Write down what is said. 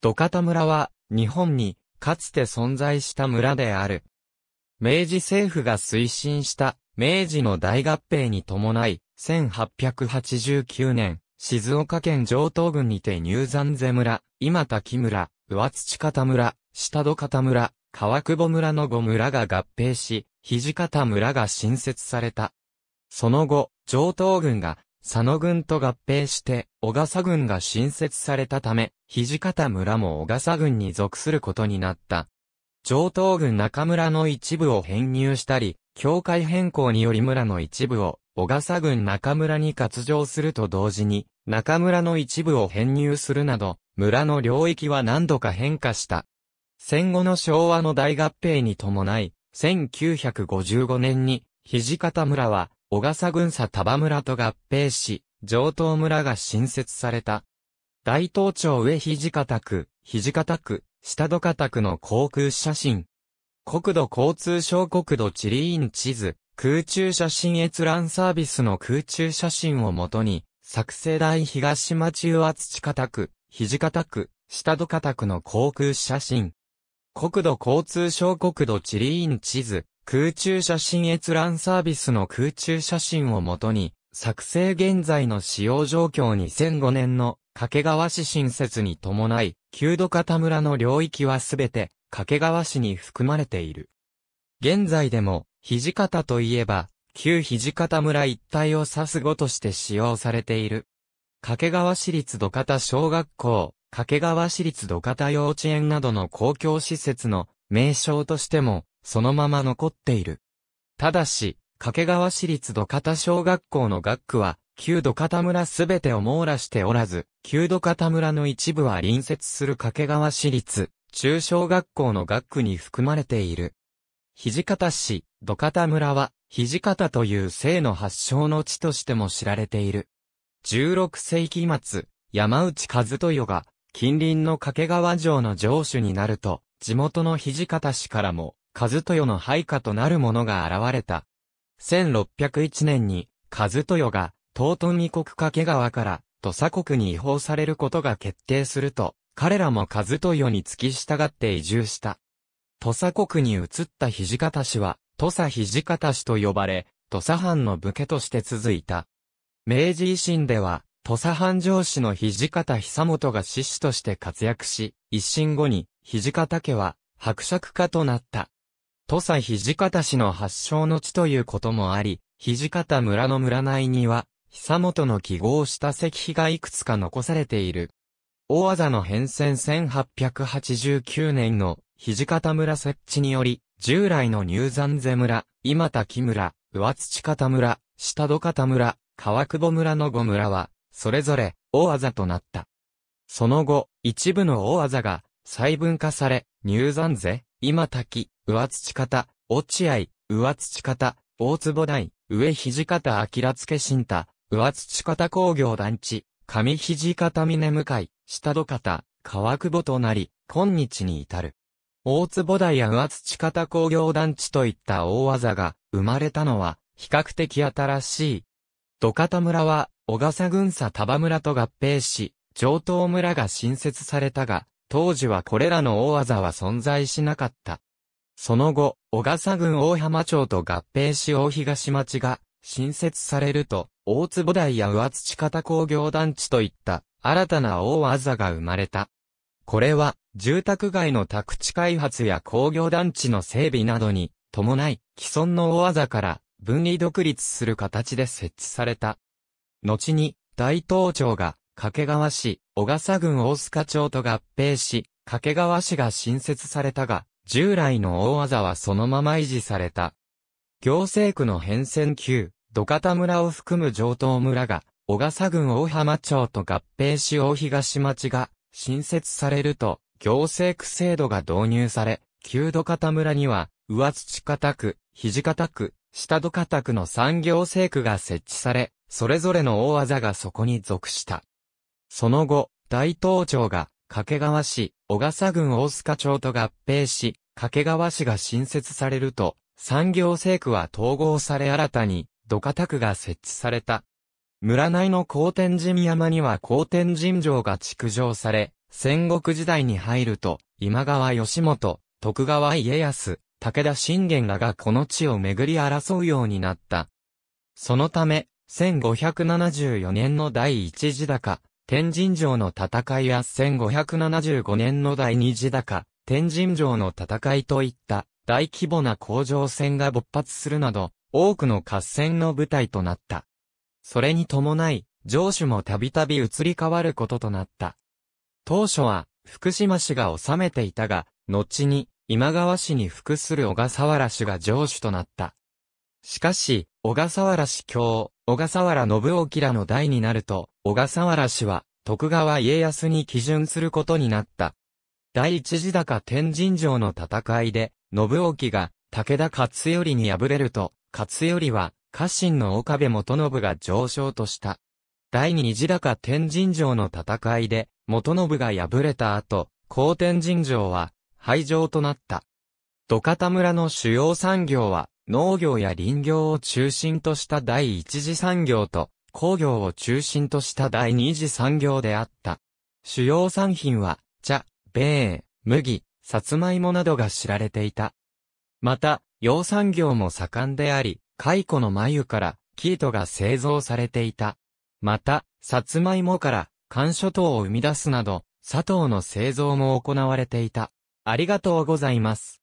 土方村は、日本に、かつて存在した村である。明治政府が推進した、明治の大合併に伴い、1889年、静岡県上東郡にて入山瀬村、今滝村、上土方村、下土方村、川久保村の5村が合併し、土方村が新設された。その後、上東郡が佐野軍と合併して、小笠軍が新設されたため、土方村も小笠軍に属することになった。上東軍中村の一部を編入したり、境界変更により村の一部を小笠軍中村に割譲すると同時に、中村の一部を編入するなど、村の領域は何度か変化した。戦後の昭和の大合併に伴い、1955年に、土方村は、小笠郡佐多場村と合併し、上東村が新設された。大東町上土方区、土方区、下戸方区の航空写真。国土交通省国土地理院地図、空中写真閲覧サービスの空中写真をもとに、作成大東町上土方区、土方区、下戸方区の航空写真。国土交通省国土地理院地図、空中写真閲覧サービスの空中写真をもとに、作成現在の使用状況2005年の掛川市新設に伴い、旧土方村の領域はすべて掛川市に含まれている。現在でも、土方といえば、旧土方村一帯を指す語として使用されている。掛川市立土方小学校、掛川市立土方幼稚園などの公共施設の名称としても、そのまま残っている。ただし、掛川市立土方小学校の学区は、旧土方村すべてを網羅しておらず、旧土方村の一部は隣接する掛川市立、中小学校の学区に含まれている。土方市、土方村は、土方という姓の発祥の地としても知られている。16世紀末、山内和豊が、近隣の掛川城の城主になると、地元の土方氏からも、和豊の配下となる者が現れた。1601年に、和豊が、東都二国掛川から、土佐国に違法されることが決定すると、彼らも和豊に付き従って移住した。土佐国に移った土方氏は、土佐土方氏と呼ばれ、土佐藩の武家として続いた。明治維新では、土佐藩上司の土方久元が志士として活躍し、一新後に土方家は伯爵家となった。土佐土方氏の発祥の地ということもあり、土方村の村内には、久本の記号した石碑がいくつか残されている。大技の変遷1889年の土方村設置により、従来の入山瀬村、今滝村、上土方村、下土方村、川久保村の5村は、それぞれ、大技となった。その後、一部の大技が、細分化され、入山勢、今滝、上土方、落合、上土方、大坪台、上土方明付新太、上土方工業団地、上土方峰向井、下土方、川久保となり、今日に至る。大坪台や上土方工業団地といった大技が生まれたのは比較的新しい。土方村は小笠郡佐田場村と合併し、上東村が新設されたが、当時はこれらの大技は存在しなかった。その後、小笠郡大浜町と合併し大東町が新設されると、大坪台や上土方工業団地といった新たな大技が生まれた。これは、住宅街の宅地開発や工業団地の整備などに伴い、既存の大技から分離独立する形で設置された。後に、大東町が掛川市、小笠郡大須賀町と合併し、掛川市が新設されたが、従来の大技はそのまま維持された。行政区の変遷旧、土方村を含む上東村が、小笠郡大浜町と合併し大東町が新設されると、行政区制度が導入され、旧土方村には、上土方区、土方区、下土方区の産業政区が設置され、それぞれの大技がそこに属した。その後、大東町が掛川市、小笠郡大須賀町と合併し、掛川市が新設されると、産業政区は統合され新たに、土方区が設置された。村内の高天神山には高天神城が築城され、戦国時代に入ると、今川義元、徳川家康、武田信玄らがこの地を巡り争うようになった。そのため、1574年の第一次高、天神城の戦いや1575年の第二次高、天神城の戦いといった大規模な工場戦が勃発するなど、多くの合戦の舞台となった。それに伴い、城主もたびたび移り変わることとなった。当初は、福島氏が治めていたが、後に、今川氏に服する小笠原氏が城主となった。しかし、小笠原氏教、小笠原信夫らの代になると、小笠原氏は、徳川家康に基準することになった。第一次高天神城の戦いで、信沖が武田勝頼に敗れると、勝頼は家臣の岡部元信が上昇とした。第二次高天神城の戦いで、元信が敗れた後、高天神城は廃城となった。土方村の主要産業は農業や林業を中心とした第一次産業と、工業を中心とした第二次産業であった。主要産品は、茶、米、麦、さつまいもなどが知られていた。また、養産業も盛んであり、蚕の繭から、生糸が製造されていた。また、さつまいもから、甘諸糖を生み出すなど、砂糖の製造も行われていた。ありがとうございます。